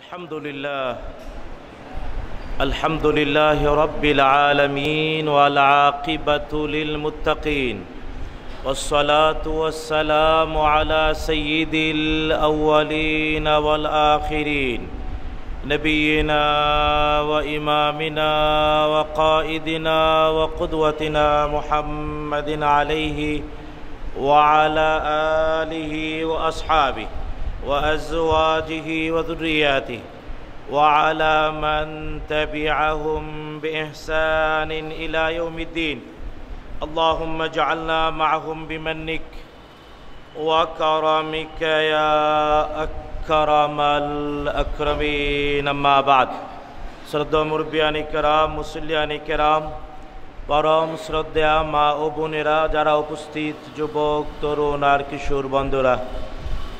الحمد لله الحمد لله رب العالمين والعاقبة للمتقين والصلاة والسلام على سيد الأولين والآخرين نبينا وإمامنا وقائدنا وقدوتنا محمد عليه وعلى آله وأصحابه وأزواجه وذرياته وعلى من تبعهم بإحسان إلى يوم الدين اللهم اجعلنا معهم بمنك وكرمك يا أكرم الأكرمين أما بعد سرد مربياني كرام مسلياني كرام برام سرد ما أبونيرا جارا أبستيت جبوك ترونار كشور بندورا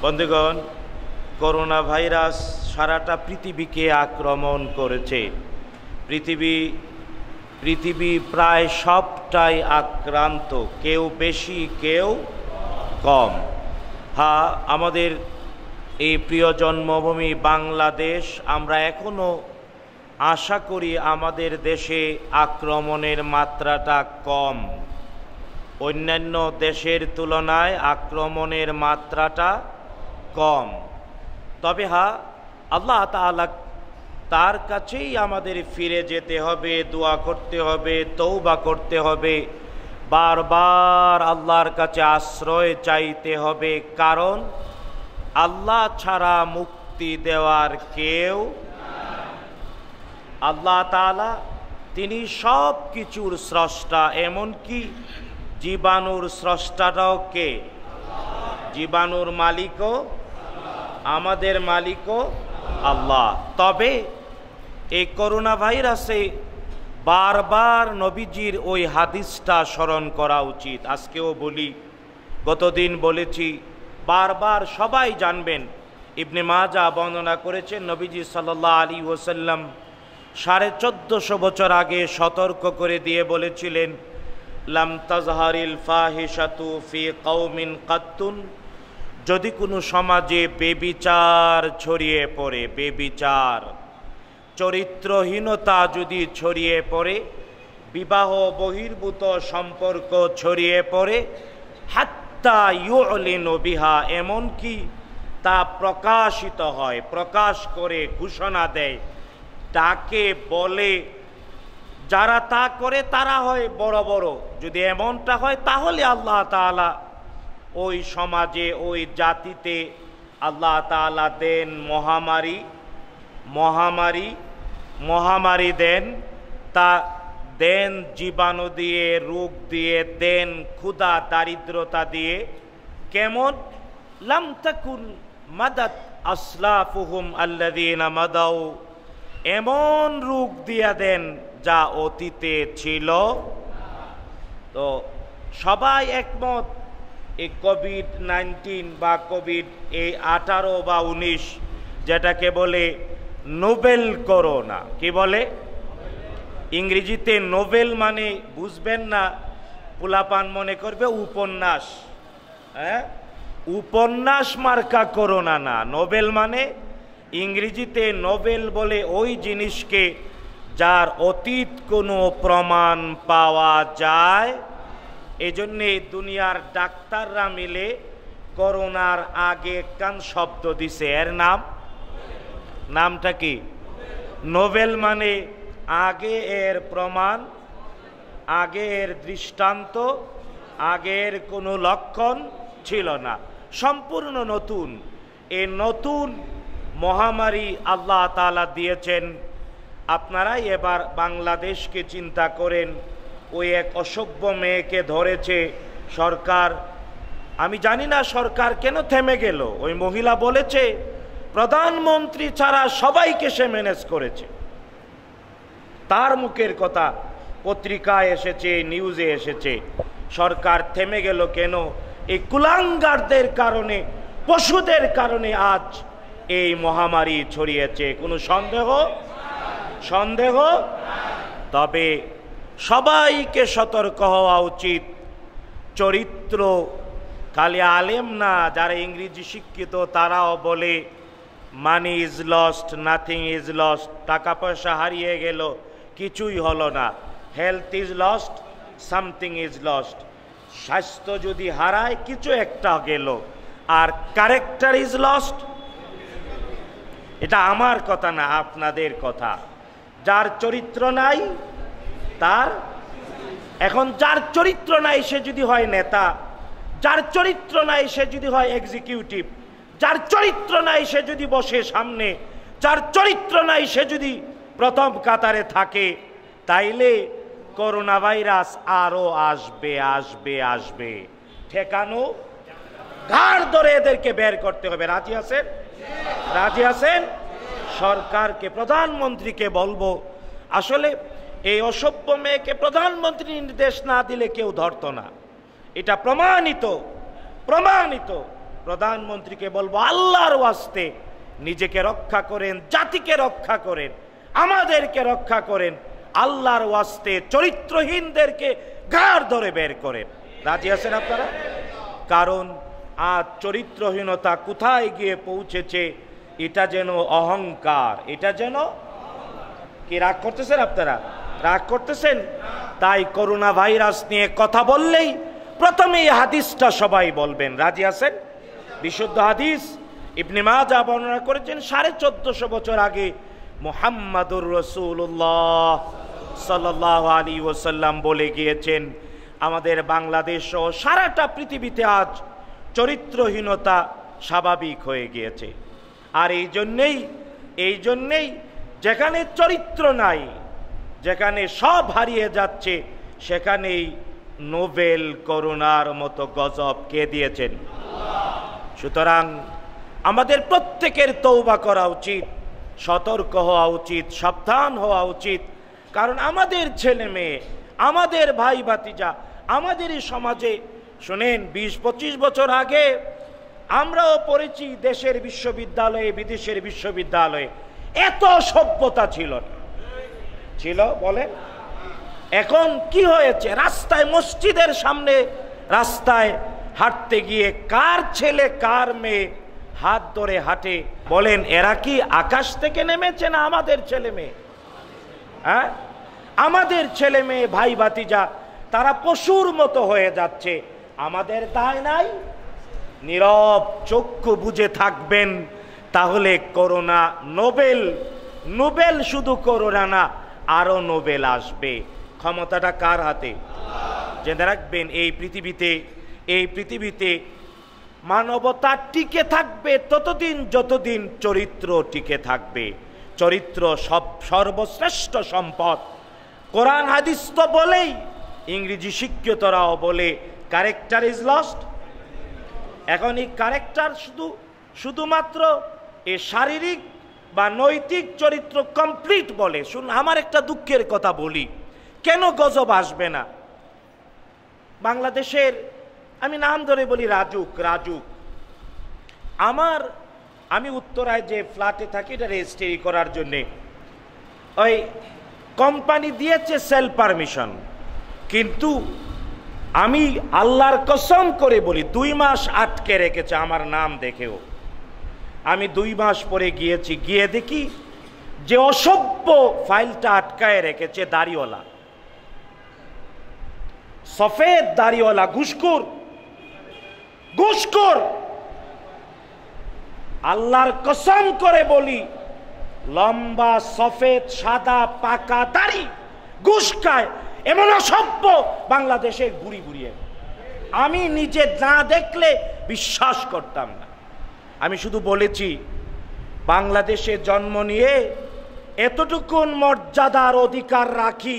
বন্ধুগণ corona virus সারাটা পৃথিবীকে আক্রমণ করেছে পৃথিবী পৃথিবী প্রায় সবটাই আক্রান্ত কেউ বেশি কেউ কম হা আমাদের এই প্রিয় জন্মভূমি বাংলাদেশ আমরা এখনও আশা করি আমাদের দেশে আক্রমণের মাত্রাটা কম অন্যান্য দেশের তুলনায় আক্রমণের মাত্রাটা কম তবে হা আল্লাহ তালা তার কাছেই আমাদের ফিরে যেতে হবে দোয়া করতে হবে তৌবা করতে হবে বারবার আল্লাহর কাছে আশ্রয় চাইতে হবে কারণ আল্লাহ ছাড়া মুক্তি দেওয়ার কেউ আল্লাহ তালা তিনি সব কিছুর স্রষ্টা এমনকি জীবাণুর স্রষ্টাটাও কে জীবাণুর মালিকও আমাদের মালিকও আল্লাহ তবে এই করোনা ভাইরাসে বারবার নবীজির ওই হাদিসটা স্মরণ করা উচিত আজকেও বলি গতদিন বলেছি বারবার সবাই জানবেন ইবনে মাজা বর্ণনা করেছেন নবীজি সাল্লাহ আলী ওসাল্লাম সাড়ে চোদ্দশো বছর আগে সতর্ক করে দিয়ে বলেছিলেন লাম তাজহারিল ফাহিসাতু ফি কৌমিন কাত্তুন যদি কোনো সমাজে বেবিচার ছড়িয়ে পড়ে বেবিচার চরিত্রহীনতা যদি ছড়িয়ে পড়ে বিবাহ বহির্ভূত সম্পর্ক ছড়িয়ে পড়ে হাত্তা ইউলিন বিহা এমনকি তা প্রকাশিত হয় প্রকাশ করে ঘোষণা দেয় তাকে বলে যারা তা করে তারা হয় বড় বড় যদি এমনটা হয় তাহলে আল্লাহ তালা ওই সমাজে ওই জাতিতে আল্লাহ তালা দেন মহামারী মহামারী মহামারী দেন তা দেন জীবাণু দিয়ে রোগ দিয়ে দেন ক্ষুধা দারিদ্রতা দিয়ে কেমন লামতাকুন মাদাত আসলাফুহুম আল্লাদিনা মাদাও এমন রোগ দিয়া দেন যা অতীতে ছিল তো সবাই একমত এই কোভিড নাইন্টিন বা কোভিড এই আঠারো বা উনিশ যেটাকে বলে নোবেল করোনা কি বলে ইংরেজিতে নোবেল মানে বুঝবেন না পোলাপান মনে করবে উপন্যাস হ্যাঁ উপন্যাস মার্কা করোনা না নোবেল মানে ইংরেজিতে নোবেল বলে ওই জিনিসকে যার অতীত কোনো প্রমাণ পাওয়া যায় এজন্যে দুনিয়ার ডাক্তাররা মিলে করোনার আগে কান শব্দ দিছে এর নাম নামটা কি নোবেল মানে আগে এর প্রমাণ আগে এর দৃষ্টান্ত আগের কোনো লক্ষণ ছিল না সম্পূর্ণ নতুন এ নতুন মহামারী আল্লাহ তালা দিয়েছেন আপনারাই এবার বাংলাদেশকে চিন্তা করেন ওই এক অসভ্য মেয়েকে ধরেছে সরকার আমি জানি না সরকার কেন থেমে গেল ওই মহিলা বলেছে প্রধানমন্ত্রী ছাড়া সবাইকে সে ম্যানেজ করেছে তার মুখের কথা পত্রিকায় এসেছে নিউজে এসেছে সরকার থেমে গেল কেন এই কুলাঙ্গারদের কারণে পশুদের কারণে আজ এই মহামারী ছড়িয়েছে কোনো সন্দেহ সন্দেহ তবে সবাইকে সতর্ক হওয়া উচিত চরিত্র খালি আলেম না যারা ইংরেজি শিক্ষিত তারাও বলে money is lost nothing is lost টাকা পয়সা হারিয়ে গেল কিছুই হলো না health is lost something is lost স্বাস্থ্য যদি হারায় কিছু একটা গেল আর ক্যারেক্টার ইজ লস্ট এটা আমার কথা না আপনাদের কথা যার চরিত্র নাই তার এখন যার চরিত্র নাই সে যদি হয় নেতা যার চরিত্র নাই সে যদি হয় এক্সিকিউটিভ যার চরিত্র নাই সে যদি বসে সামনে যার চরিত্র নাই সে যদি প্রথম কাতারে থাকে তাইলে করোনা ভাইরাস আরও আসবে আসবে আসবে ঠেকানো ঘাড় ধরে এদেরকে বের করতে হবে রাজি আছেন রাজি আছেন সরকারকে প্রধানমন্ত্রীকে বলবো আসলে এই অসভ্য মেয়েকে প্রধানমন্ত্রী নির্দেশ না দিলে কেউ ধরত না এটা প্রমাণিত প্রমাণিত প্রধানমন্ত্রীকে বলবো আল্লাহর ওয়াস্তে নিজেকে রক্ষা করেন জাতিকে রক্ষা করেন আমাদেরকে রক্ষা করেন আল্লাহর ওয়াস্তে চরিত্রহীনদেরকে গাড় ধরে বের করেন রাজি আছেন আপনারা কারণ আজ চরিত্রহীনতা কোথায় গিয়ে পৌঁছেছে এটা যেন অহংকার এটা যেন কি রাগ করতেছেন আপনারা রাগ করতেছেন তাই করোনা ভাইরাস নিয়ে কথা বললেই প্রথমে এই হাদিসটা সবাই বলবেন রাজি আছেন বিশুদ্ধ হাদিস ইবনে মাজা বর্ণনা করেছেন সাড়ে চোদ্দশো বছর আগে মোহাম্মদুর রসুল্লাহ সাল্লাহ আলী ওসাল্লাম বলে গিয়েছেন আমাদের বাংলাদেশ ও সারাটা পৃথিবীতে আজ চরিত্রহীনতা স্বাভাবিক হয়ে গিয়েছে আর এই জন্যেই এই জন্যেই যেখানে চরিত্র নাই যেখানে সব হারিয়ে যাচ্ছে সেখানেই নোবেল করোনার মতো গজব কে দিয়েছেন সুতরাং আমাদের প্রত্যেকের তৌবা করা উচিত সতর্ক হওয়া উচিত সাবধান হওয়া উচিত কারণ আমাদের ছেলে মেয়ে আমাদের ভাই ভাতিজা আমাদেরই সমাজে শোনেন বিশ পঁচিশ বছর আগে আমরাও পড়েছি দেশের বিশ্ববিদ্যালয়ে বিদেশের বিশ্ববিদ্যালয়ে এত সভ্যতা ছিল না ছিল বলে এখন কি হয়েছে রাস্তায় মসজিদের সামনে রাস্তায় হাঁটতে গিয়ে কার ছেলে কার মেয়ে হাত ধরে হাঁটে বলেন এরা কি আকাশ থেকে নেমেছে না আমাদের ছেলে মেয়ে হ্যাঁ আমাদের ছেলে মেয়ে ভাই ভাতিজা তারা পশুর মতো হয়ে যাচ্ছে আমাদের দায় নাই নীরব চক্ষু বুঝে থাকবেন তাহলে করোনা নোবেল নোবেল শুধু করোনা না আরও নোবেল আসবে ক্ষমতাটা কার হাতে জেনে রাখবেন এই পৃথিবীতে এই পৃথিবীতে মানবতা টিকে থাকবে ততদিন যতদিন চরিত্র টিকে থাকবে চরিত্র সব সর্বশ্রেষ্ঠ সম্পদ কোরআন হাদিস তো বলেই ইংরেজি শিক্ষিতরাও বলে ক্যারেক্টার ইজ লস্ট এখন এই ক্যারেক্টার শুধু শুধুমাত্র এ শারীরিক বা নৈতিক চরিত্র কমপ্লিট বলে শুন আমার একটা দুঃখের কথা বলি কেন গজব আসবে না বাংলাদেশের আমি নাম ধরে বলি রাজুক রাজুক আমার আমি উত্তরায় যে ফ্ল্যাটে থাকি এটা রেজিস্ট্রি করার জন্যে ওই কোম্পানি দিয়েছে সেল পারমিশন কিন্তু আমি আল্লাহর কসম করে বলি দুই মাস আটকে রেখেছে আমার নাম দেখেও আমি দুই মাস পরে গিয়েছি গিয়ে দেখি যে অসভ্য ফাইলটা আটকায় রেখেছে দাড়িওয়ালা সফেদ দাড়িওয়ালা ঘুষখোর ঘুষখোর আল্লাহর কসম করে বলি লম্বা সফেদ সাদা পাকা দাড়ি ঘুষ এমন অসভ্য বাংলাদেশে ঘুরি ঘুরিয়ে আমি নিজে না দেখলে বিশ্বাস করতাম না আমি শুধু বলেছি বাংলাদেশে জন্ম নিয়ে এতটুকুন মর্যাদার অধিকার রাখি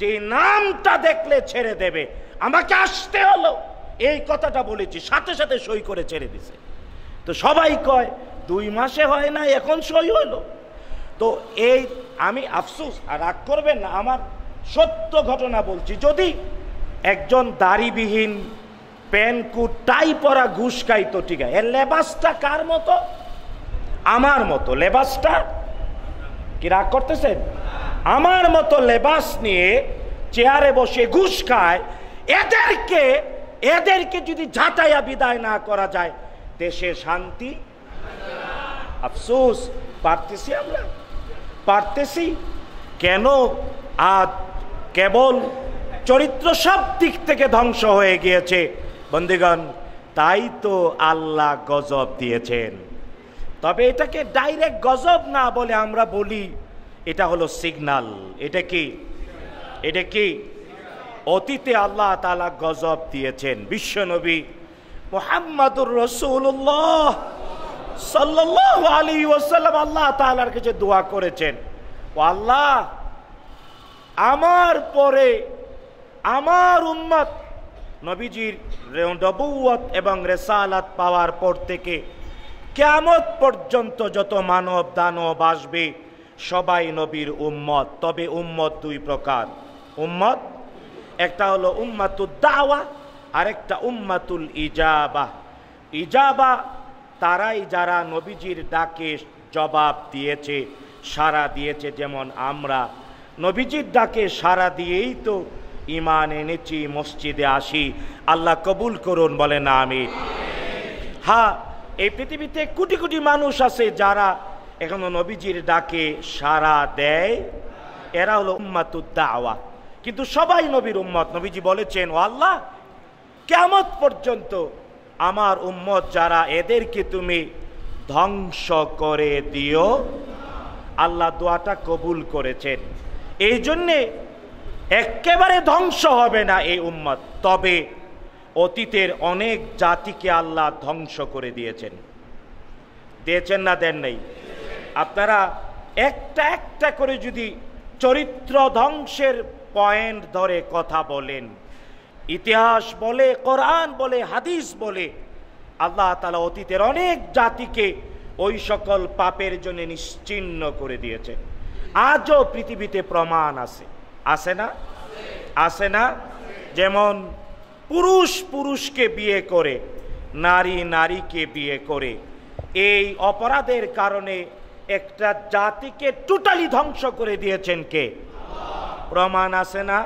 যে নামটা দেখলে ছেড়ে দেবে আমাকে আসতে হলো এই কথাটা বলেছি সাথে সাথে সই করে ছেড়ে দিছে তো সবাই কয় দুই মাসে হয় না এখন সই হলো তো এই আমি আফসুস আর রাগ করবেন না আমার সত্য ঘটনা বলছি যদি একজন দাড়িবিহীন প্যানকু টাই পরা ঘুষ খাইতো ঠিক আছে এর লেবাসটা কার মতো আমার মতো লেবাসটা কি রাগ করতেছেন আমার মতো লেবাস নিয়ে চেয়ারে বসে ঘুষ খায় এদেরকে এদেরকে যদি ঝাঁটাইয়া বিদায় না করা যায় দেশে শান্তি আফসোস পারতেছি আমরা পারতেছি কেন আজ কেবল চরিত্র সব দিক থেকে ধ্বংস হয়ে গিয়েছে বন্দিগণ তাই তো আল্লাহ গজব দিয়েছেন তবে এটাকে ডাইরেক্ট গজব না বলে আমরা বলি এটা হলো সিগনাল এটা কি এটা কি অতীতে আল্লাহ তালা গজব দিয়েছেন বিশ্বনবী মোহাম্মদুর রসুল্লাহ সাল্লাহ আলী ওসাল্লাম আল্লাহ তালার কাছে দোয়া করেছেন ও আল্লাহ আমার পরে আমার উন্মাদ নবীজির নবৌয়ত এবং রেসালাত পাওয়ার পর থেকে কেমত পর্যন্ত যত মানব দানব আসবে সবাই নবীর উম্মত তবে উম্মত দুই প্রকার উম্মত একটা হলো উম্মাতুল দাওয়া আর একটা উম্মাতুল ইজাবা ইজাবা তারাই যারা নবীজির ডাকে জবাব দিয়েছে সাড়া দিয়েছে যেমন আমরা নবীজির ডাকে সাড়া দিয়েই তো ইমান এনেছি মসজিদে আসি আল্লাহ কবুল করুন বলে না আমি হ্যাঁ এই পৃথিবীতে কোটি কোটি মানুষ আছে যারা এখনো নবীজির ডাকে সারা দেয় এরা হলো উম্মাতুদ্দাওয়া কিন্তু সবাই নবীর উম্মত নবীজি বলেছেন ও আল্লাহ কেমত পর্যন্ত আমার উম্মত যারা এদেরকে তুমি ধ্বংস করে দিও আল্লাহ দোয়াটা কবুল করেছেন এই জন্যে একেবারে ধ্বংস হবে না এই উম্মত তবে অতীতের অনেক জাতিকে আল্লাহ ধ্বংস করে দিয়েছেন দিয়েছেন না দেন নাই আপনারা একটা একটা করে যদি চরিত্র ধ্বংসের পয়েন্ট ধরে কথা বলেন ইতিহাস বলে কোরআন বলে হাদিস বলে আল্লাহ তালা অতীতের অনেক জাতিকে ওই সকল পাপের জন্য নিশ্চিন্ন করে দিয়েছেন আজও পৃথিবীতে প্রমাণ আছে আছে না আছে না যেমন পুরুষ পুরুষকে বিয়ে করে নারী নারীকে বিয়ে করে এই অপরাধের কারণে একটা জাতিকে টোটালি ধ্বংস করে দিয়েছেন কে প্রমাণ আছে না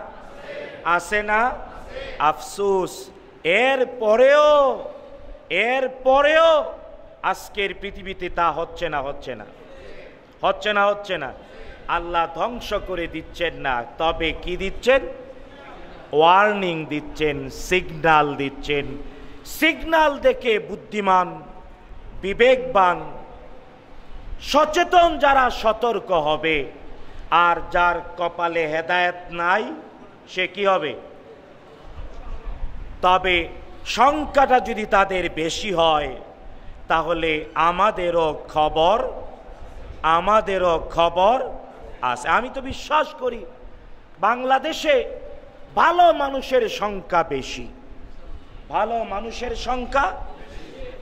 আছে না আফসুস এর পরেও এর পরেও আজকের পৃথিবীতে তা হচ্ছে না হচ্ছে না হচ্ছে না হচ্ছে না আল্লাহ ধ্বংস করে দিচ্ছেন না তবে কি দিচ্ছেন ওয়ার্নিং দিচ্ছেন সিগনাল দিচ্ছেন সিগনাল দেখে বুদ্ধিমান বিবেকবান সচেতন যারা সতর্ক হবে আর যার কপালে হেদায়ত নাই সে কি হবে তবে সংখ্যাটা যদি তাদের বেশি হয় তাহলে আমাদেরও খবর আমাদেরও খবর আছে আমি তো বিশ্বাস করি বাংলাদেশে ভালো মানুষের সংখ্যা বেশি ভালো মানুষের সংখ্যা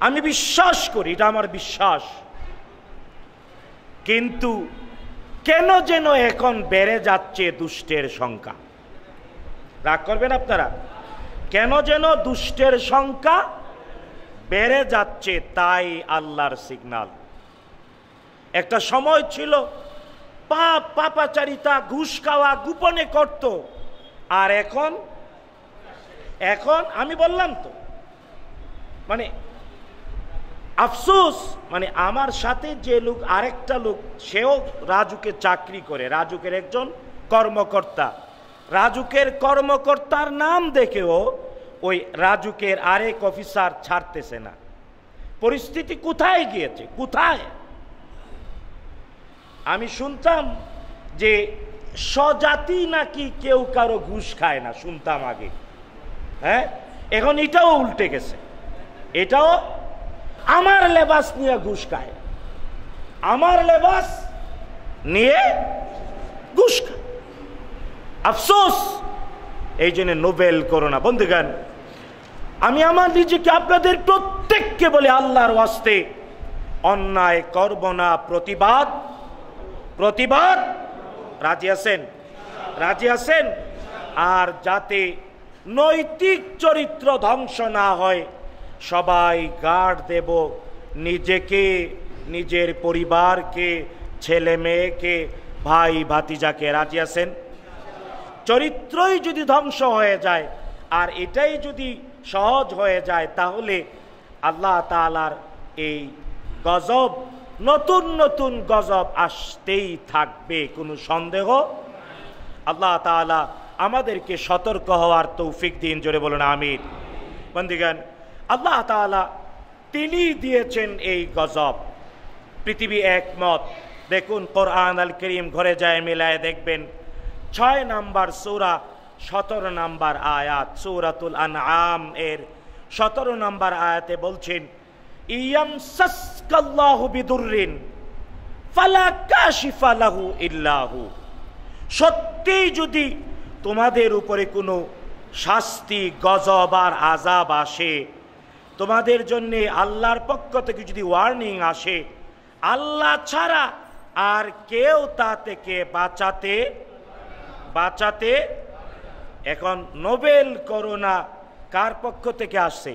আমি বিশ্বাস করি এটা আমার বিশ্বাস কিন্তু কেন যেন এখন বেড়ে যাচ্ছে দুষ্টের সংখ্যা রাগ করবেন আপনারা কেন যেন দুষ্টের সংখ্যা বেড়ে যাচ্ছে তাই আল্লাহর সিগনাল একটা সময় ছিল পাপ পাপাচারিতা ঘুষ খাওয়া গোপনে করত আর এখন এখন আমি বললাম তো মানে আফসোস মানে আমার সাথে যে লোক আরেকটা লোক সেও রাজুকে চাকরি করে রাজুকের একজন কর্মকর্তা রাজুকের কর্মকর্তার নাম দেখেও ওই রাজুকের আরেক অফিসার ছাড়তেছে না পরিস্থিতি কোথায় গিয়েছে কোথায় আমি শুনতাম যে স্বজাতি নাকি কেউ কারো ঘুষ খায় না শুনতাম আগে হ্যাঁ এখন এটাও উল্টে গেছে এটাও আমার লেবাস নিয়ে ঘুষ খায় আমার লেবাস নিয়ে ঘুষ খায় আফসোস এই জন্য নোবেল করোনা বন্ধুগান আমি আমার নিজেকে আপনাদের প্রত্যেককে বলে আল্লাহর ওয়াস্তে অন্যায় করব না প্রতিবাদ প্রতিবাদ রাজি আছেন রাজি আছেন আর যাতে নৈতিক চরিত্র ধ্বংস না হয় সবাই গার্ড দেব নিজেকে নিজের পরিবারকে ছেলে মেয়েকে ভাই ভাতিজাকে রাজি আছেন চরিত্রই যদি ধ্বংস হয়ে যায় আর এটাই যদি সহজ হয়ে যায় তাহলে আল্লাহ তালার এই গজব নতুন নতুন গজব আসতেই থাকবে কোনো সন্দেহ আল্লাহ তালা আমাদেরকে সতর্ক হওয়ার তৌফিক দিন জোরে বলুন আমির বন্দিগান আল্লাহ তালা তিনি দিয়েছেন এই গজব পৃথিবী একমত দেখুন কোরআন আল করিম ঘরে যায় মেলায় দেখবেন ছয় নাম্বার সৌরা সতেরো নাম্বার আয়াত সৌরাতুল আন আম এর সতেরো নাম্বার আয়াতে বলছেন ইয়াম সস ইল্লাহু সত্যিই যদি তোমাদের উপরে কোনো শাস্তি গজব আর আজাব আসে তোমাদের জন্যে আল্লাহর পক্ষ থেকে যদি ওয়ার্নিং আসে আল্লাহ ছাড়া আর কেউ তা থেকে বাঁচাতে বাঁচাতে এখন নোবেল করোনা কার পক্ষ থেকে আসে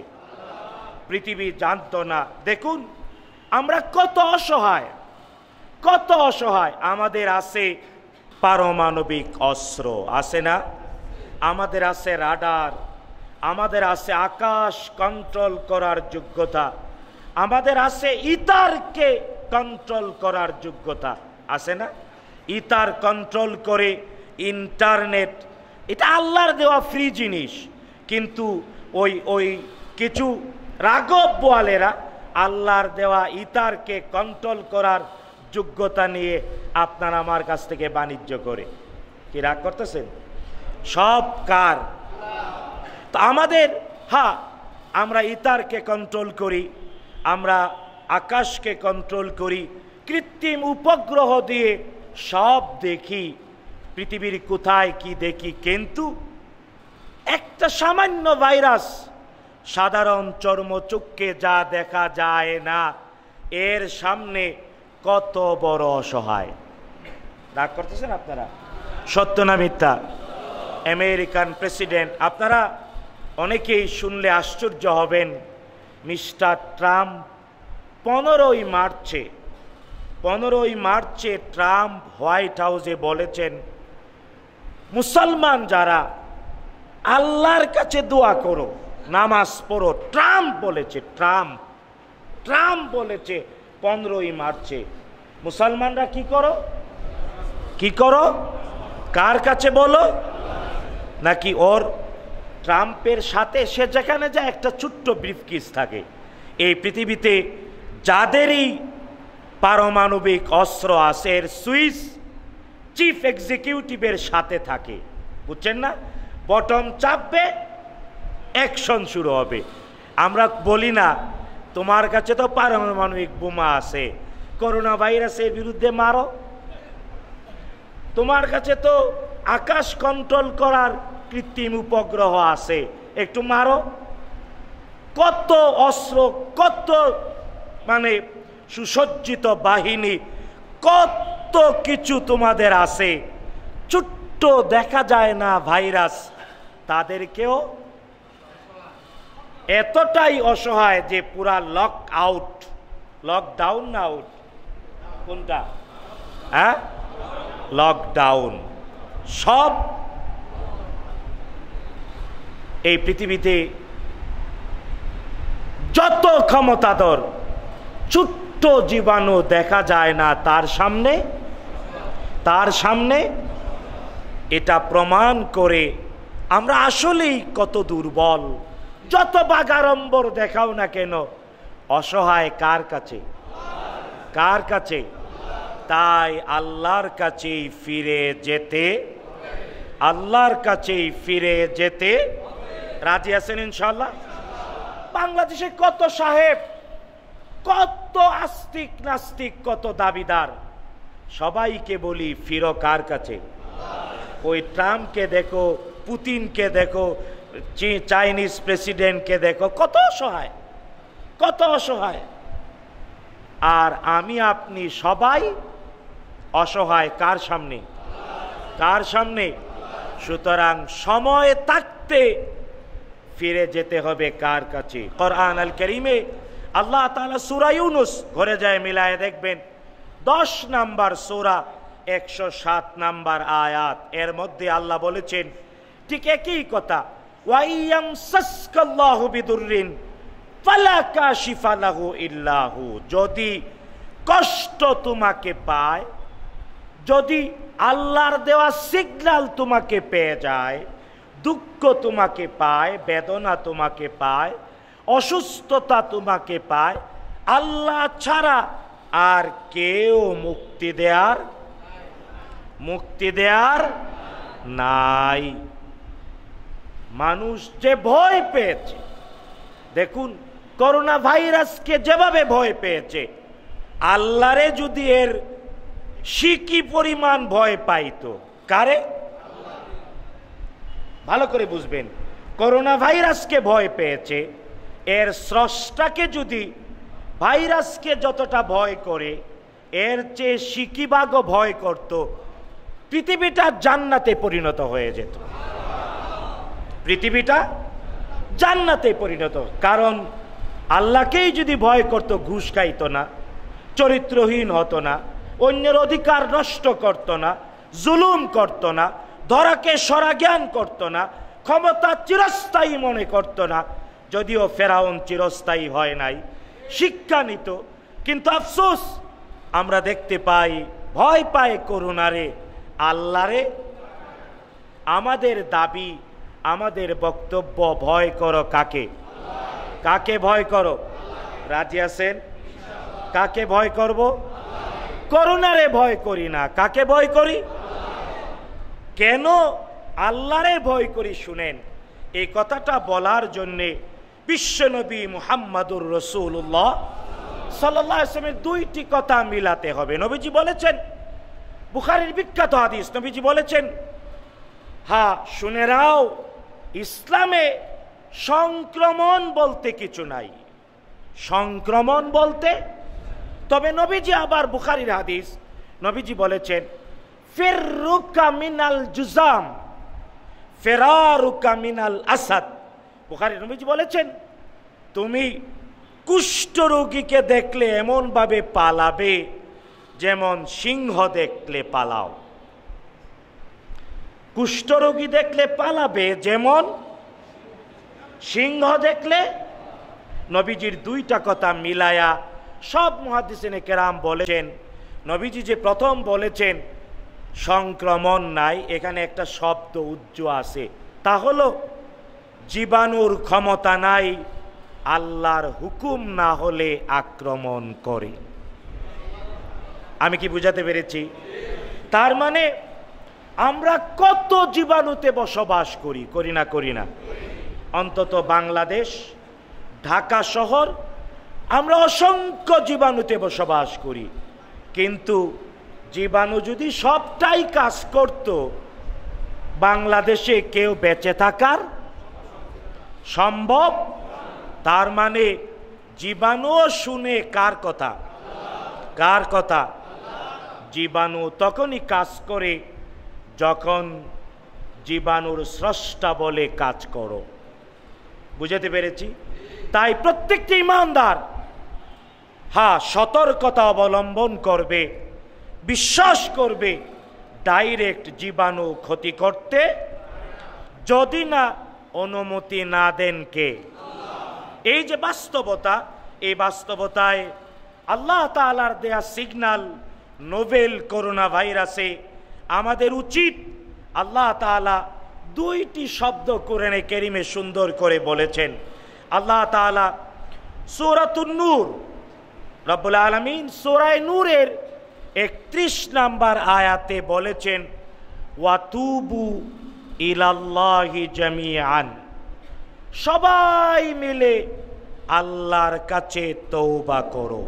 পৃথিবী জানত না দেখুন আমরা কত অসহায় কত অসহায় আমাদের আছে পারমাণবিক অস্ত্র আছে না আমাদের আছে রাডার আমাদের আছে আকাশ কন্ট্রোল করার যোগ্যতা আমাদের আছে ইতারকে কন্ট্রোল করার যোগ্যতা আছে না ইতার কন্ট্রোল করে ইন্টারনেট এটা আল্লাহর দেওয়া ফ্রি জিনিস কিন্তু ওই ওই কিছু রাগব বোয়ালেরা আল্লাহর দেওয়া ইতারকে কন্ট্রোল করার যোগ্যতা নিয়ে আপনারা আমার কাছ থেকে বাণিজ্য করে কি রাগ করতেছেন সব কার তো আমাদের হা আমরা ইতারকে কন্ট্রোল করি আমরা আকাশকে কন্ট্রোল করি কৃত্রিম উপগ্রহ দিয়ে সব দেখি পৃথিবীর কোথায় কি দেখি কিন্তু একটা সামান্য ভাইরাস সাধারণ চর্মচুককে যা দেখা যায় না এর সামনে কত বড় অসহায় ডাক করতেছেন আপনারা সত্য না মিথ্যা আমেরিকান প্রেসিডেন্ট আপনারা অনেকেই শুনলে আশ্চর্য হবেন মিস্টার ট্রাম্প পনেরোই মার্চে পনেরোই মার্চে ট্রাম্প হোয়াইট হাউসে বলেছেন মুসলমান যারা আল্লাহর কাছে দোয়া করো নামাজ পড়ো ট্রাম্প বলেছে ট্রাম্প ট্রাম্প বলেছে পনেরোই মার্চে মুসলমানরা কি করো কি করো কার কাছে বলো নাকি ওর ট্রাম্পের সাথে সে যেখানে যা একটা ছোট্ট ব্রিফকিস থাকে এই পৃথিবীতে যাদেরই পারমাণবিক অস্ত্র আছে এর সুইস চিফ এক্সিকিউটিভের সাথে থাকে বুঝছেন না বটম চাপবে অ্যাকশন শুরু হবে আমরা বলি না তোমার কাছে তো পারমাণবিক বোমা আছে করোনা ভাইরাসের বিরুদ্ধে মারো তোমার কাছে তো আকাশ কন্ট্রোল করার কৃত্রিম উপগ্রহ আছে একটু মারো কত অস্ত্র কত মানে সুসজ্জিত বাহিনী কত কিছু তোমাদের আছে ছোট্ট দেখা যায় না ভাইরাস তাদেরকেও এতটাই অসহায় যে পুরা লক আউট লকডাউন না আউট কোনটা হ্যাঁ লকডাউন সব এই পৃথিবীতে যত ক্ষমতাধর ছোট্ট জীবাণু দেখা যায় না তার সামনে তার সামনে এটা প্রমাণ করে আমরা আসলেই কত দুর্বল যত বাগারম্বর দেখাও না কেন অসহায় কার কাছে কার কাছে তাই আল্লাহর কাছেই ফিরে যেতে আল্লাহর কাছেই ফিরে যেতে রাজি আছেন ইনশাল্লাহ বাংলাদেশে কত সাহেব কত আস্তিক নাস্তিক কত দাবিদার সবাইকে বলি ফিরো কার কাছে ওই ট্রাম্পকে দেখো পুতিনকে দেখো চাইনিজ প্রেসিডেন্টকে দেখো কত অসহায় কত অসহায় আর আমি আপনি সবাই অসহায় কার সামনে কার সামনে সুতরাং সময় থাকতে ফিরে যেতে হবে কার কাছে কোরআন আল করিমে আল্লাহ তালা সুরা ইউনুস ঘরে যায় মিলায় দেখবেন দশ নাম্বার সুরা একশো সাত নাম্বার আয়াত এর মধ্যে আল্লাহ বলেছেন ঠিক একই কথা যদি কষ্ট তোমাকে পায় যদি আল্লাহর দেওয়া সিগনাল তোমাকে পেয়ে যায় দুঃখ তোমাকে পায় বেদনা তোমাকে পায় অসুস্থতা তোমাকে পায় আল্লাহ ছাড়া আর কেউ মুক্তি দেয়ার মুক্তি দেয়ার নাই মানুষ যে ভয় পেয়েছে দেখুন করোনা ভাইরাসকে যেভাবে ভয় পেয়েছে আল্লাহরে যদি এর সিকি পরিমাণ ভয় পাইত কারে ভালো করে বুঝবেন করোনা ভাইরাসকে ভয় পেয়েছে এর স্রষ্টাকে যদি ভাইরাসকে যতটা ভয় করে এর চেয়ে সিকিবাগও ভয় করত পৃথিবীটা জান্নাতে পরিণত হয়ে যেত পৃথিবীটা জান্নাতে পরিণত কারণ আল্লাহকেই যদি ভয় করত ঘুষ খাইত না চরিত্রহীন হতো না অন্যের অধিকার নষ্ট করত না জুলুম করত না ধরাকে সরা জ্ঞান করত না ক্ষমতা চিরস্থায়ী মনে করত না যদিও ফেরাউন চিরস্থায়ী হয় নাই শিক্ষা নিত কিন্তু আফসোস আমরা দেখতে পাই ভয় পায় করুণারে আল্লাহরে আমাদের দাবি আমাদের বক্তব্য ভয় করো কাকে কাকে ভয় করো রাজি আছেন কাকে ভয় করব করোনারে ভয় করি না কাকে ভয় করি কেন আল্লাহরে ভয় করি শুনেন এই কথাটা বলার জন্যে বিশ্বনবী মুহাম্মাদুর রসুল্লাহ সাল্লামের দুইটি কথা মিলাতে হবে নবীজি বলেছেন বুখারির বিখ্যাত হাদিস নবীজি বলেছেন হা হ্যাঁ, শুনে রাও ইসলামে সংক্রমণ বলতে কিছু নাই সংক্রমণ বলতে তবে নবীজি আবার বুখারির হাদিস নবীজি বলেছেন ফেরুকা মিনাল জুজাম ফেরারুকা মিনাল আসাদ বুখারি নবীজি বলেছেন তুমি কুষ্ঠরোগীকে দেখলে এমনভাবে পালাবে যেমন সিংহ দেখলে পালাও কুষ্ঠরোগী দেখলে পালাবে যেমন সিংহ দেখলে নবীজির দুইটা কথা মিলায়া সব মহাদিসেনে কেরাম বলেছেন নবীজি যে প্রথম বলেছেন সংক্রমণ নাই এখানে একটা শব্দ উজ্জ আছে তা হল জীবাণুর ক্ষমতা নাই আল্লাহর হুকুম না হলে আক্রমণ করে আমি কি বুঝাতে পেরেছি তার মানে আমরা কত জীবাণুতে বসবাস করি করি না করি না অন্তত বাংলাদেশ ঢাকা শহর আমরা অসংখ্য জীবাণুতে বসবাস করি কিন্তু জীবাণু যদি সবটাই কাজ করত বাংলাদেশে কেউ বেঁচে থাকার সম্ভব তার মানে জীবাণুও শুনে কার কথা কার কথা জীবাণু তখনই কাজ করে যখন জীবাণুর স্রষ্টা বলে কাজ করো বুঝাতে পেরেছি তাই প্রত্যেকটি ইমানদার হ্যাঁ সতর্কতা অবলম্বন করবে বিশ্বাস করবে ডাইরেক্ট জীবাণু ক্ষতি করতে যদি না অনুমতি না দেন কে এই যে বাস্তবতা এই বাস্তবতায় আল্লাহ তালার দেয়া সিগনাল নোবেল করোনা ভাইরাসে আমাদের উচিত আল্লাহ তালা দুইটি শব্দ কোরআনে কেরিমে সুন্দর করে বলেছেন আল্লাহ তালা সৌরাতুন্নূর রব্বুল আলমিন সোরাই নূরের একত্রিশ নাম্বার আয়াতে বলেছেন ওয়াতুবু ইলাল্লাহি জামিয়ান সবাই মিলে আল্লাহর কাছে তৌবা করো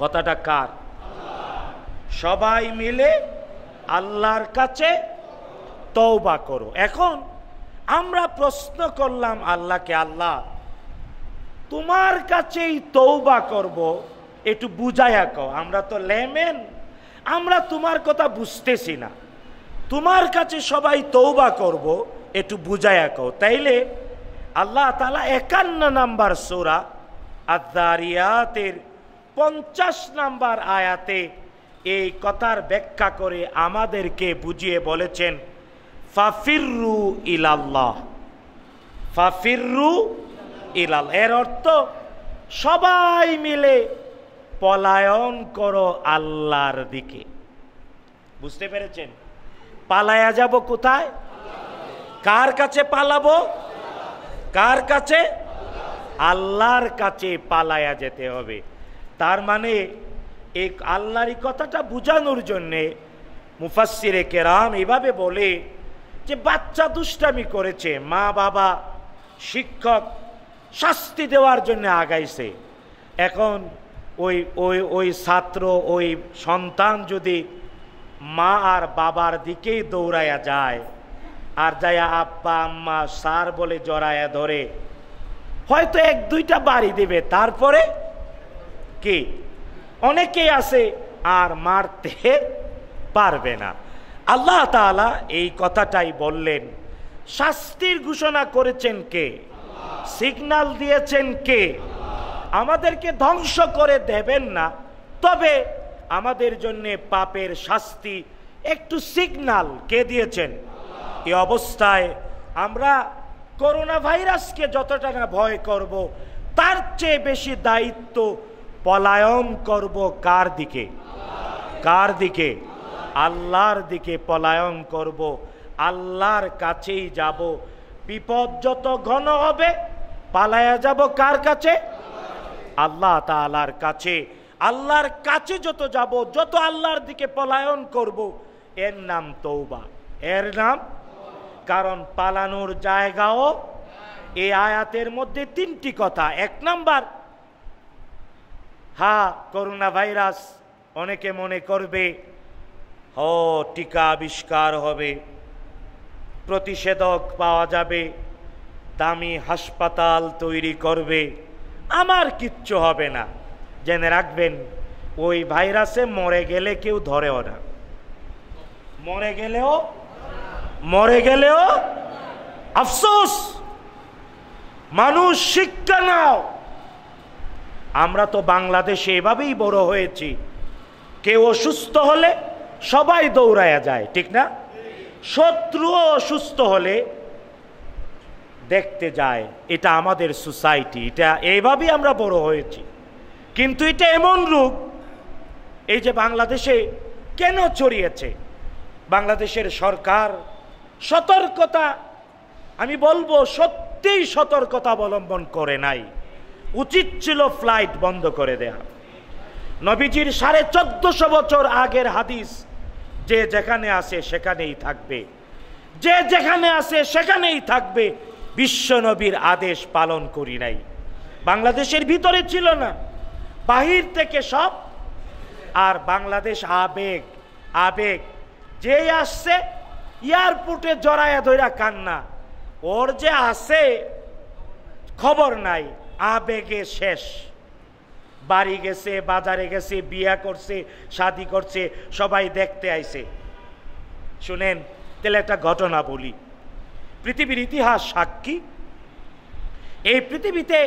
কথাটা কার সবাই মিলে আল্লাহর কাছে তওবা করো এখন আমরা প্রশ্ন করলাম আল্লাহকে আল্লাহ তোমার কাছেই তৌবা করব একটু বুঝাইয়া কও আমরা তো লেমেন আমরা তোমার কথা বুঝতেছি না তোমার কাছে সবাই তৌবা করব একটু বুঝাইয়া কও তাইলে আল্লাহ তালা একান্ন নাম্বার সোরা আদারিয়াতের পঞ্চাশ নাম্বার আয়াতে এই কথার ব্যাখ্যা করে আমাদেরকে বুঝিয়ে বলেছেন ফাফিরু ইলাল্লাহ ফাফিরু ইলাল এর অর্থ সবাই মিলে পলায়ন করো আল্লাহর দিকে বুঝতে পেরেছেন পালায়া যাব কোথায় কার কাছে পালাবো কার কাছে আল্লাহর কাছে পালায়া যেতে হবে তার মানে এই আল্লাহরই কথাটা বুঝানোর জন্যে মুফাসিরে কেরাম এভাবে বলে যে বাচ্চা দুষ্টামি করেছে মা বাবা শিক্ষক শাস্তি দেওয়ার জন্য আগাইছে এখন ওই ওই ওই ছাত্র ওই সন্তান যদি মা আর বাবার দিকেই দৌড়ায়া যায় আর যায়া আব্বা আম্মা সার বলে জড়ায়া ধরে হয়তো এক দুইটা বাড়ি দেবে তারপরে কি অনেকেই আছে আর মারতে পারবে না আল্লাহ তালা এই কথাটাই বললেন শাস্তির ঘোষণা করেছেন কে সিগনাল দিয়েছেন কে আমাদেরকে ধ্বংস করে দেবেন না তবে আমাদের জন্য পাপের শাস্তি একটু সিগনাল কে দিয়েছেন এ অবস্থায় আমরা করোনা ভাইরাসকে যতটা না ভয় করব তার চেয়ে বেশি দায়িত্ব পলায়ন করব কার দিকে কার দিকে আল্লাহর দিকে পলায়ন করব আল্লাহর কাছেই যাব বিপদ যত ঘন হবে পালায়া যাব কার কাছে আল্লাহ তালার কাছে আল্লাহর কাছে যত যাব যত আল্লাহর দিকে পলায়ন করব এর নাম তৌবা এর নাম কারণ পালানোর জায়গাও এই আয়াতের মধ্যে তিনটি কথা এক নাম্বার হ্যাঁ করোনা ভাইরাস অনেকে মনে করবে হ টিকা আবিষ্কার হবে প্রতিষেধক পাওয়া যাবে দামি হাসপাতাল তৈরি করবে আমার কিচ্ছু হবে না জেনে রাখবেন ওই ভাইরাসে মরে গেলে কেউ ধরেও না মরে গেলেও মরে গেলেও আফসোস মানুষ শিক্ষা নাও আমরা তো বাংলাদেশে এভাবেই বড় হয়েছি কেউ অসুস্থ হলে সবাই দৌড়ায়া যায় ঠিক না শত্রুও অসুস্থ হলে দেখতে যায় এটা আমাদের সোসাইটি এটা এইভাবেই আমরা বড় হয়েছি কিন্তু এটা এমন রূপ এই যে বাংলাদেশে কেন ছড়িয়েছে বাংলাদেশের সরকার সতর্কতা আমি বলবো সত্যিই সতর্কতা অবলম্বন করে নাই উচিত ছিল ফ্লাইট বন্ধ করে দেয়া নবীজির সাড়ে চোদ্দশো বছর আগের হাদিস যে যেখানে আছে সেখানেই থাকবে যে যেখানে আছে সেখানেই থাকবে বিশ্বনবীর আদেশ পালন করি নাই বাংলাদেশের ভিতরে ছিল না বাহির থেকে সব আর বাংলাদেশ আবেগ আবেগ যে আসছে এয়ারপোর্টে জড়ায়া ধরা কান্না ওর যে আছে খবর নাই আবেগে শেষ বাড়ি গেছে বাজারে গেছে বিয়া করছে শাদি করছে সবাই দেখতে আইছে শুনেন তাহলে একটা ঘটনা বলি পৃথিবীর ইতিহাস সাক্ষী এই পৃথিবীতে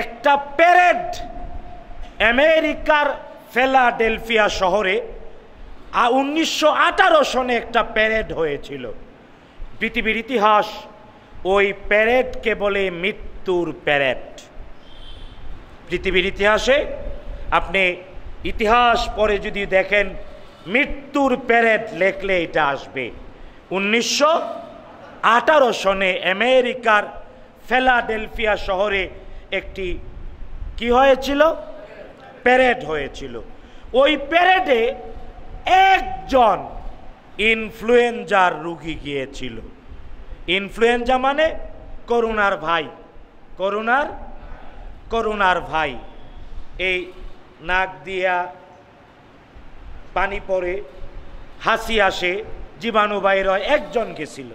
একটা প্যারেড আমেরিকার ফেলাডেলফিয়া শহরে উনিশশো আঠারো সনে একটা প্যারেড হয়েছিল পৃথিবীর ইতিহাস ওই প্যারেডকে বলে মিথ্যা মৃত্যুর প্যারেড পৃথিবীর ইতিহাসে আপনি ইতিহাস পরে যদি দেখেন মৃত্যুর প্যারেড লেখলে এটা আসবে উনিশশো আঠারো সনে আমেরিকার ফেলাডেলফিয়া শহরে একটি কি হয়েছিল প্যারেড হয়েছিল ওই প্যারেডে একজন ইনফ্লুয়েঞ্জার রুগী গিয়েছিল ইনফ্লুয়েঞ্জা মানে করুণার ভাই করুণার করুণার ভাই এই নাক দিয়া পানি পরে হাসি আসে জীবাণু বাইর হয় একজন গেছিল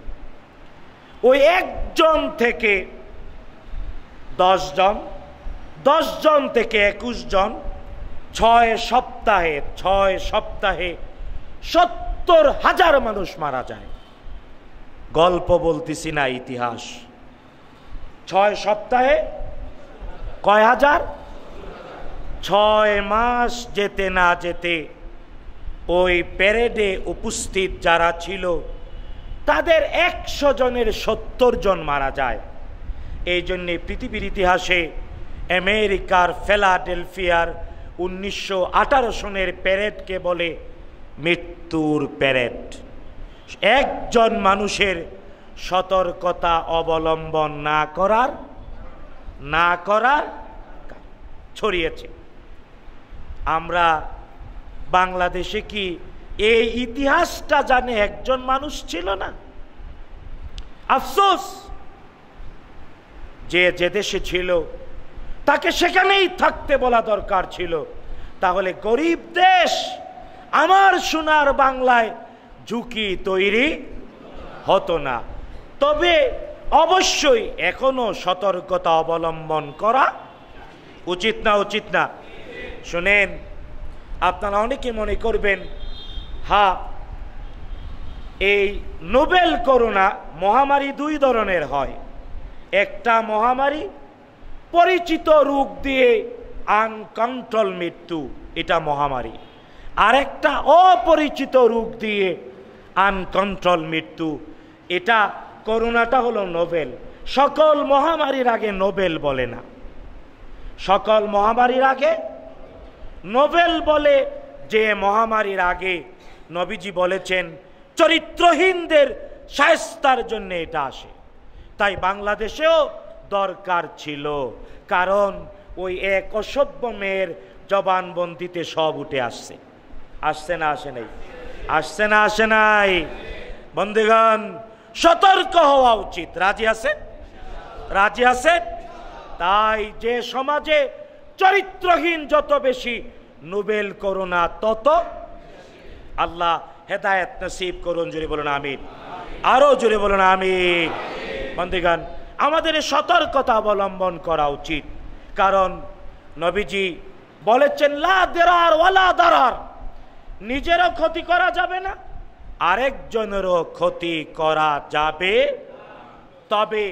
ওই একজন থেকে দশজন দশজন থেকে একুশ জন ছয় সপ্তাহে ছয় সপ্তাহে সত্তর হাজার মানুষ মারা যায় গল্প বলতেছি না ইতিহাস ছয় সপ্তাহে কয় হাজার ছয় মাস যেতে না যেতে ওই প্যারেডে উপস্থিত যারা ছিল তাদের একশো জনের সত্তর জন মারা যায় এই জন্যে পৃথিবীর ইতিহাসে আমেরিকার ফেলাডেলফিয়ার উনিশশো আঠারো সনের প্যারেডকে বলে মৃত্যুর প্যারেড একজন মানুষের সতর্কতা অবলম্বন না করার না করার ছড়িয়েছে আমরা বাংলাদেশে কি এই ইতিহাসটা জানে একজন মানুষ ছিল না আফসোস যে যে দেশে ছিল তাকে সেখানেই থাকতে বলা দরকার ছিল তাহলে গরিব দেশ আমার সোনার বাংলায় ঝুঁকি তৈরি হতো না তবে অবশ্যই এখনো সতর্কতা অবলম্বন করা উচিত না উচিত না শুনেন আপনারা অনেকে মনে করবেন হা এই নোবেল করোনা মহামারী দুই ধরনের হয় একটা মহামারী পরিচিত রূপ দিয়ে আনকন্ট্রোল মৃত্যু এটা মহামারী আর একটা অপরিচিত রূপ দিয়ে আনকন্ট্রোল মৃত্যু এটা করোনাটা হলো নোবেল সকল মহামারীর আগে নোবেল বলে না সকল মহামারীর আগে নোবেল বলে যে মহামারীর আগে নবীজি বলেছেন চরিত্রহীনদের সায়স্তার জন্য এটা আসে তাই বাংলাদেশেও দরকার ছিল কারণ ওই এক অসভ্য মেয়ের জবানবন্দিতে সব উঠে আসছে আসছে না আসে নাই আসছে না আসে নাই বন্ধুগণ সতর্ক হওয়া উচিত রাজি আছে রাজি আছে তাই যে সমাজে চরিত্রহীন যত বেশি নোবেল করোনা তত আল্লাহ হেদায়ত নসিব করুন জুড়ে বলুন আমিন আরও জুড়ে বলুন আমিন বন্দিগান আমাদের সতর্কতা অবলম্বন করা উচিত কারণ নবীজি বলেছেন লা দেরার ওয়ালা দারার নিজেরও ক্ষতি করা যাবে না আরেকজনেরও ক্ষতি করা যাবে তবে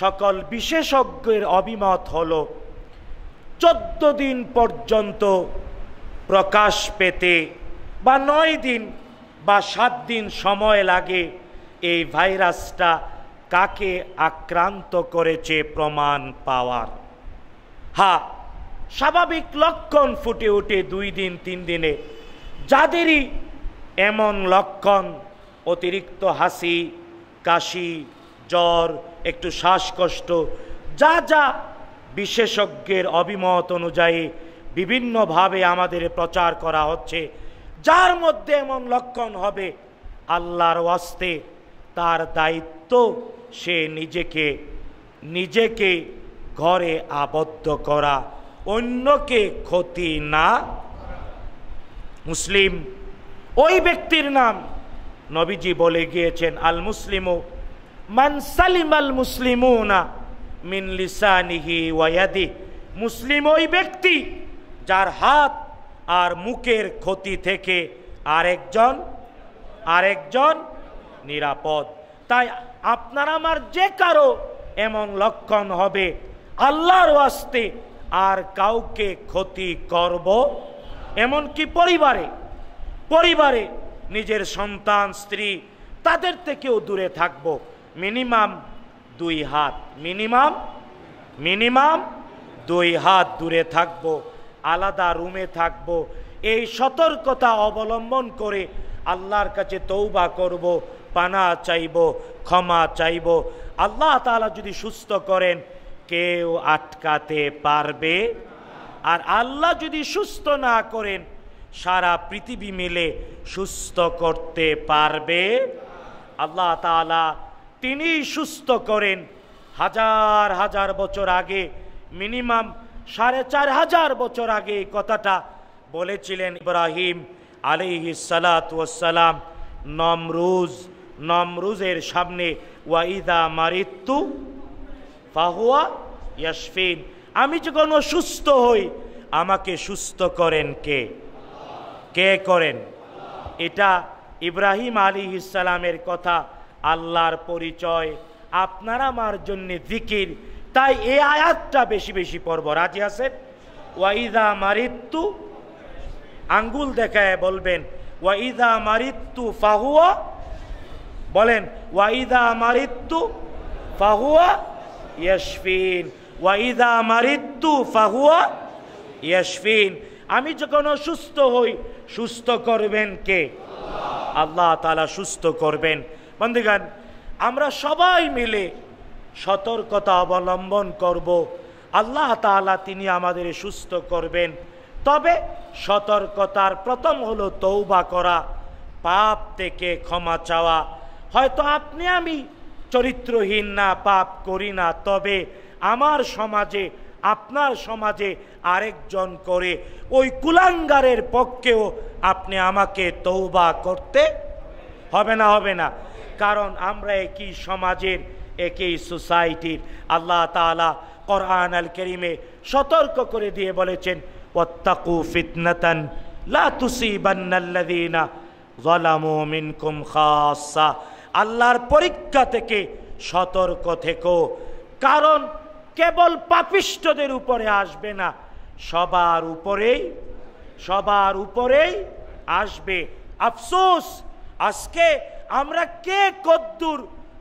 সকল বিশেষজ্ঞের অভিমত হল চোদ্দ দিন পর্যন্ত প্রকাশ পেতে বা নয় দিন বা সাত দিন সময় লাগে এই ভাইরাসটা কাকে আক্রান্ত করেছে প্রমাণ পাওয়ার হা স্বাভাবিক লক্ষণ ফুটে ওঠে দুই দিন তিন দিনে যাদেরই এমন লক্ষণ অতিরিক্ত হাসি কাশি জ্বর একটু শ্বাসকষ্ট যা যা বিশেষজ্ঞের অভিমত অনুযায়ী বিভিন্নভাবে আমাদের প্রচার করা হচ্ছে যার মধ্যে এমন লক্ষণ হবে আল্লাহর ওয়াস্তে তার দায়িত্ব সে নিজেকে নিজেকে ঘরে আবদ্ধ করা অন্যকে ক্ষতি না মুসলিম ওই ব্যক্তির নাম নবীজি বলে গিয়েছেন আল মুসলিমু মানসালিম আল মুসলিমুনা মিন লিসানিহি ওয়াদি মুসলিম ওই ব্যক্তি যার হাত আর মুখের ক্ষতি থেকে আরেকজন আরেকজন নিরাপদ তাই আপনার আমার যে কারো এমন লক্ষণ হবে আল্লাহর আস্তে আর কাউকে ক্ষতি করব এমনকি পরিবারে পরিবারে নিজের সন্তান স্ত্রী তাদের থেকেও দূরে থাকব মিনিমাম দুই হাত মিনিমাম মিনিমাম দুই হাত দূরে থাকব আলাদা রুমে থাকব এই সতর্কতা অবলম্বন করে আল্লাহর কাছে তৌবা করব পানা চাইব ক্ষমা চাইব আল্লাহ তালা যদি সুস্থ করেন কেউ আটকাতে পারবে আর আল্লাহ যদি সুস্থ না করেন সারা পৃথিবী মিলে সুস্থ করতে পারবে আল্লাহ তালা তিনি সুস্থ করেন হাজার হাজার বছর আগে মিনিমাম সাড়ে চার হাজার বছর আগে এই কথাটা বলেছিলেন ইব্রাহিম আলিহি সালাতাম নমরুজ নমরুজের সামনে ওয়াইদা মারিত্তু ফাহুয়া ইয়াসফিন আমি যে কোনো সুস্থ হই আমাকে সুস্থ করেন কে কে করেন এটা ইব্রাহিম আলী ইসালামের কথা আল্লাহর পরিচয় আপনারা আমার জন্য জিকির তাই এ আয়াতটা বেশি বেশি পর্ব রাজি আছে ওয়াইদা মারিত্তু আঙ্গুল দেখায় বলবেন ওয়াইদা মারিত্তু ফাহুয়া বলেন ওয়াইদা মারিত্তু ফাহুয়া ইয়াসফিন ওয়াইদা মারিত্তু ফাহুয়া ইয়াসফিন আমি যখন অসুস্থ হই সুস্থ করবেন কে আল্লাহ তালা সুস্থ করবেন বন্ধুগান আমরা সবাই মিলে সতর্কতা অবলম্বন করব আল্লাহ তালা তিনি আমাদের সুস্থ করবেন তবে সতর্কতার প্রথম হলো তৌবা করা পাপ থেকে ক্ষমা চাওয়া হয়তো আপনি আমি চরিত্রহীন না পাপ করি না তবে আমার সমাজে আপনার সমাজে আরেকজন করে ওই কুলাঙ্গারের পক্ষেও আপনি আমাকে তৌবা করতে হবে না হবে না কারণ আমরা একই সমাজের একই সোসাইটির আল্লাহ তালা কোরআন আল করিমে সতর্ক করে দিয়ে বলেছেন ওত্তাকু ফিতনাতান আল্লাহর পরীক্ষা থেকে সতর্ক থেকো কারণ কেবল পাপিষ্টদের উপরে আসবে না সবার উপরেই সবার উপরেই আসবে আফসোস আজকে আমরা কে কদ্দুর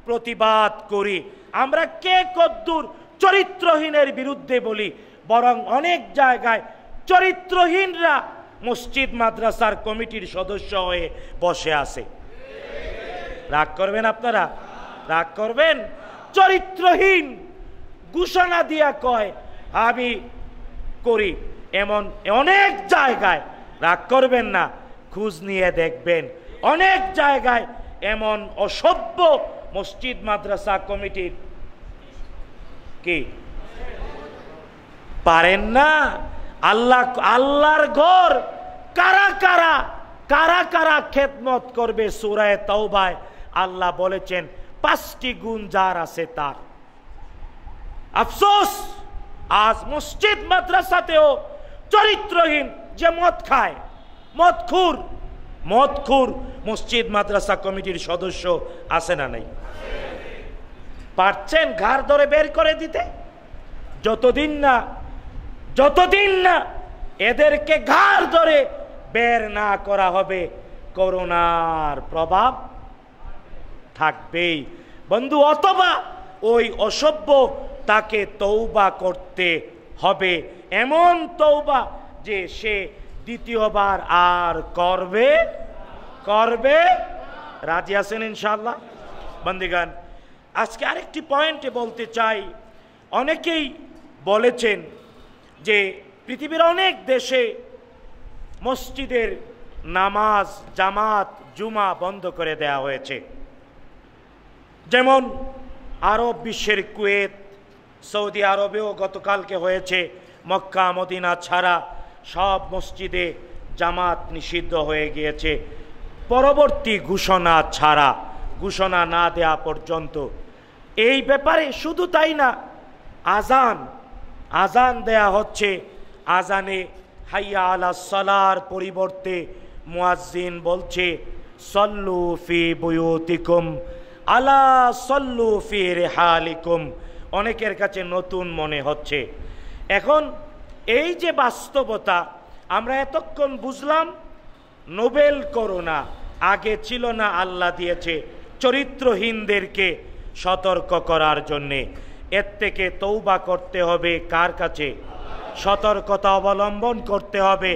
প্রতিবাদ করি আমরা কে কদ্দুর চরিত্রহীনের বিরুদ্ধে বলি বরং অনেক জায়গায় চরিত্রহীনরা মসজিদ মাদ্রাসার কমিটির সদস্য হয়ে বসে আছে রাগ করবেন আপনারা রাগ করবেন চরিত্রহীন ঘোষণা দিয়া কয় আমি করি এমন অনেক জায়গায় রাগ করবেন না খুঁজ নিয়ে দেখবেন অনেক জায়গায় এমন অসভ্য মসজিদ মাদ্রাসা কমিটির কি পারেন না আল্লাহ আল্লাহর ঘর কারা কারা কারা কারা খেদমত করবে সুরায় তৌবায় আল্লাহ বলেছেন পাঁচটি গুণ যার আছে তার আফসোস আজ মসজিদ মাদ্রাসাতেও চরিত্রহীন যে মদ খায় মদখুর মদখুর মসজিদ মাদ্রাসা কমিটির সদস্য আছে না নাই পারছেন ঘাড় ধরে বের করে দিতে যতদিন না যতদিন না এদেরকে ঘাড় ধরে বের না করা হবে করোনার প্রভাব থাকবেই বন্ধু অথবা ওই অসভ্য তাকে তৌবা করতে হবে এমন তৌবা যে সে দ্বিতীয়বার আর করবে করবে রাজি আছেন ইনশাল্লাহ বন্দিগান আজকে আরেকটি পয়েন্টে বলতে চাই অনেকেই বলেছেন যে পৃথিবীর অনেক দেশে মসজিদের নামাজ জামাত জুমা বন্ধ করে দেয়া হয়েছে যেমন আরব বিশ্বের কুয়েত সৌদি আরবেও গতকালকে হয়েছে মক্কা মদিনা ছাড়া সব মসজিদে জামাত নিষিদ্ধ হয়ে গিয়েছে পরবর্তী ঘোষণা ছাড়া ঘোষণা না দেয়া পর্যন্ত এই ব্যাপারে শুধু তাই না আজান আজান দেয়া হচ্ছে আজানে হাইয়া আলা সালার পরিবর্তে মুয়াজ্জিন বলছে সল্লু ফি বয়তিকুম আলা সল্লু ফি রেহালিকুম অনেকের কাছে নতুন মনে হচ্ছে এখন এই যে বাস্তবতা আমরা এতক্ষণ বুঝলাম নোবেল করোনা আগে ছিল না আল্লাহ দিয়েছে চরিত্রহীনদেরকে সতর্ক করার জন্যে এর থেকে তৌবা করতে হবে কার কাছে সতর্কতা অবলম্বন করতে হবে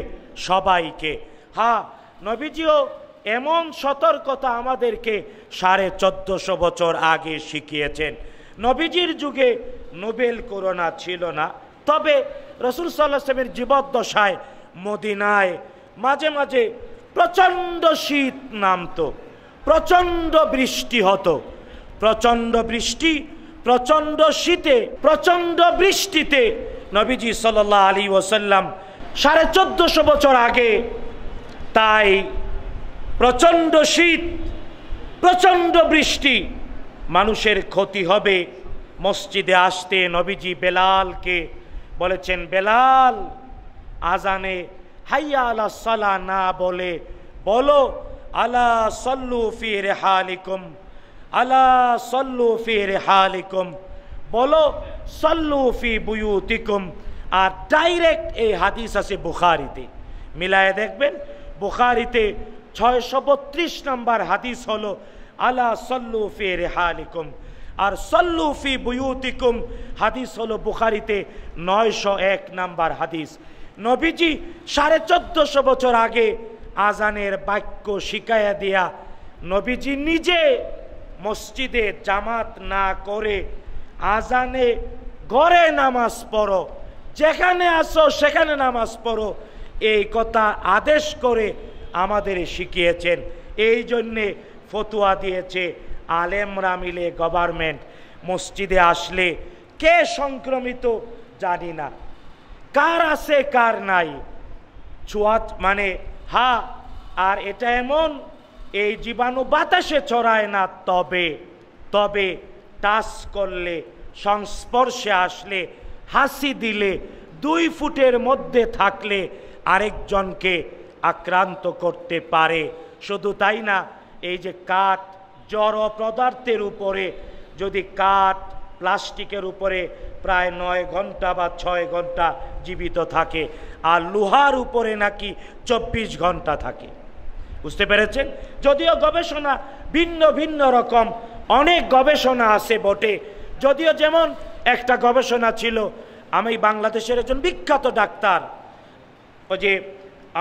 সবাইকে হা হ্যাঁ, নবীজিও এমন সতর্কতা আমাদেরকে সাড়ে চোদ্দশো বছর আগে শিখিয়েছেন নবীজির যুগে নোবেল করোনা ছিল না তবে রসুল সাল্লাহামের জীবদ্দশায় মদিনায় মাঝে মাঝে প্রচণ্ড শীত নামত প্রচণ্ড বৃষ্টি হতো প্রচণ্ড বৃষ্টি প্রচণ্ড শীতে প্রচণ্ড বৃষ্টিতে নবীজি সাল্লাহ আলী ওসাল্লাম সাড়ে চোদ্দশো বছর আগে তাই প্রচণ্ড শীত প্রচণ্ড বৃষ্টি মানুষের ক্ষতি হবে মসজিদে আসতে নবীজি বেলালকে বলেছেন বেলাল আজানে হাইয়া আলা সালা না বলে বলো আলা সল্লু ফি রেহালিকুম আলা সল্লু ফি রেহালিকুম বলো সল্লু ফি বুয়ুতিকুম আর ডাইরেক্ট এই হাদিস আছে বুখারিতে মিলায় দেখবেন বুখারিতে ছয়শো বত্রিশ নম্বর হাদিস হলো আলা সল্লুফি ফি রেহালিকুম আর সল্লুফি ফি বুয়ুতিকুম হাদিস হলো বুখারিতে নয়শো এক নাম্বার হাদিস নবীজি সাড়ে চোদ্দশো বছর আগে আজানের বাক্য শিকায়া দিয়া নবীজি নিজে মসজিদে জামাত না করে আজানে ঘরে নামাজ পড়ো যেখানে আসো সেখানে নামাজ পড়ো এই কথা আদেশ করে আমাদের শিখিয়েছেন এই জন্যে ফতুয়া দিয়েছে আলেমরা মিলে গভর্নমেন্ট মসজিদে আসলে কে সংক্রমিত জানি না কার আছে কার নাই চুয়াত মানে হা আর এটা এমন এই জীবাণু বাতাসে ছড়ায় না তবে তবে টাচ করলে সংস্পর্শে আসলে হাসি দিলে দুই ফুটের মধ্যে থাকলে আরেকজনকে আক্রান্ত করতে পারে শুধু তাই না এই যে কাঠ জড় পদার্থের উপরে যদি কাঠ প্লাস্টিকের উপরে প্রায় নয় ঘন্টা বা ছয় ঘন্টা জীবিত থাকে আর লোহার উপরে নাকি ২৪ ঘন্টা থাকে বুঝতে পেরেছেন যদিও গবেষণা ভিন্ন ভিন্ন রকম অনেক গবেষণা আছে বটে যদিও যেমন একটা গবেষণা ছিল আমি বাংলাদেশের একজন বিখ্যাত ডাক্তার ওই যে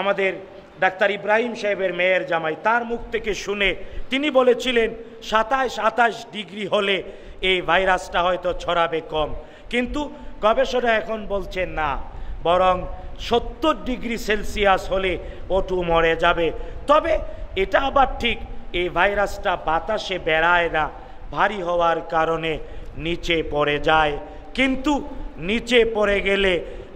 আমাদের ডাক্তার ইব্রাহিম সাহেবের মেয়ের জামাই তার মুখ থেকে শুনে তিনি বলেছিলেন সাতাশ আঠাশ ডিগ্রি হলে এই ভাইরাসটা হয়তো ছড়াবে কম কিন্তু গবেষণা এখন বলছেন না বরং সত্তর ডিগ্রি সেলসিয়াস হলে ওটু মরে যাবে তবে এটা আবার ঠিক এই ভাইরাসটা বাতাসে বেড়ায় না ভারী হওয়ার কারণে নিচে পড়ে যায় কিন্তু নিচে পড়ে গেলে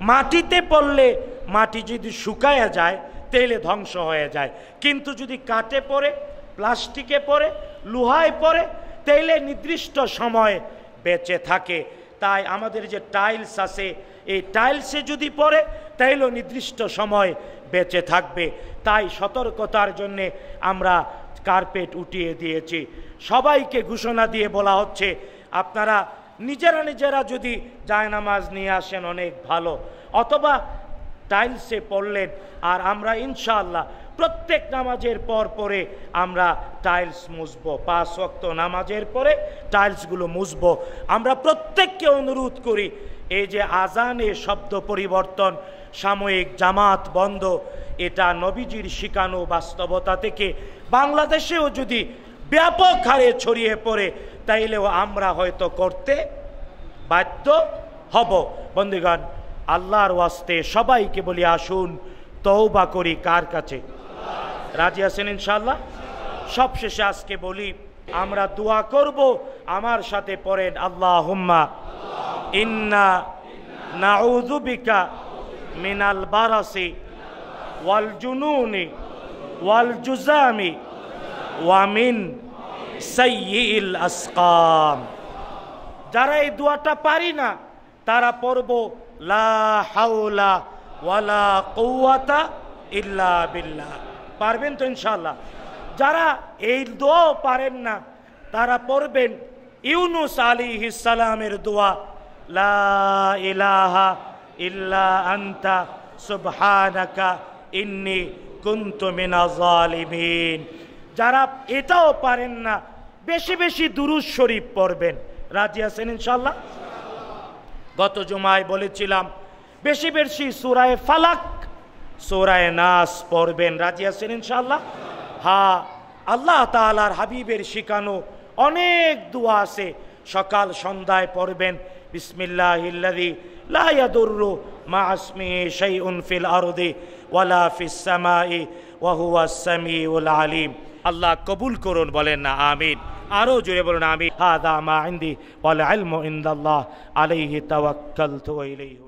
মাটিতে পড়লে মাটি যদি শুকায়া যায় তেলে ধ্বংস হয়ে যায় কিন্তু যদি কাটে পরে প্লাস্টিকে পরে লুহায় পরে তেলে নির্দিষ্ট সময়ে বেঁচে থাকে তাই আমাদের যে টাইলস আছে এই টাইলসে যদি পরে তাইলেও নির্দিষ্ট সময় বেঁচে থাকবে তাই সতর্কতার জন্যে আমরা কার্পেট উঠিয়ে দিয়েছি সবাইকে ঘোষণা দিয়ে বলা হচ্ছে আপনারা নিজেরা নিজেরা যদি জায়নামাজ নিয়ে আসেন অনেক ভালো অথবা টাইলসে পড়লেন আর আমরা ইনশাল্লাহ প্রত্যেক নামাজের পর পরে আমরা টাইলস মুছবো পাঁচ অক্ত নামাজের পরে টাইলসগুলো মুছবো আমরা প্রত্যেককে অনুরোধ করি এই যে আজানে শব্দ পরিবর্তন সাময়িক জামাত বন্ধ এটা নবীজির শিকানো বাস্তবতা থেকে বাংলাদেশেও যদি ব্যাপক হারে ছড়িয়ে পড়ে তাইলেও আমরা হয়তো করতে বাধ্য হব বন্ধুগণ আল্লাহর ওয়াস্তে সবাইকে বলি আসুন তৌবা করি কার কাছে রাজি আছেন ইনশাল্লাহ সবশেষে আজকে বলি আমরা দোয়া করব আমার সাথে পড়েন আল্লাহ হুম্মা ইন্না নাউজুবিকা মিনাল বারাসি ওয়াল জুনুনি ওয়াল জুজামি ওয়ামিন সাইয়িল আসকাম যারা এই দোয়াটা পারি না তারা পড়বো হাওলা ওয়ালা কৌয়াতা ইল্লা বিল্লা পারবেন তো ইনশাল্লাহ যারা এই দোয়াও পারেন না তারা পড়বেন ইউনুস আলী ইসালামের দোয়া লা ইলাহা ইল্লা আন্তা সুবহানাকা ইন্নি কুন্তমিনা জালিমিন যারা এটাও পারেন না বেশি বেশি দুরুজ শরীফ পড়বেন রাজি আছেন ইনশাল্লাহ গত জুমায় বলেছিলাম বেশি বেশি সুরায় ফালাক সুরায় নাস পড়বেন রাজি আছেন ইনশাল্লাহ হা হ্যাঁ, আল্লাহ তালার হাবিবের শিখানো অনেক দোয়া আছে সকাল সন্ধ্যায় পড়বেন বিসমিল্লাহিল্লাদি লা ইয়াদুররু মা আসমিহি শাইউন ফিল আরদি ওয়ালা ফিস সামাই ওয়া হুয়াস সামিউল আলিম আল্লাহ কবুল করুন বলেন না আমিন আরো জোরে বলুন আমি হাদা মা ইন্দি ওয়াল ইলমু ইন্দাল্লাহ আলাইহি তাওয়াক্কালতু ওয়া ইলাইহি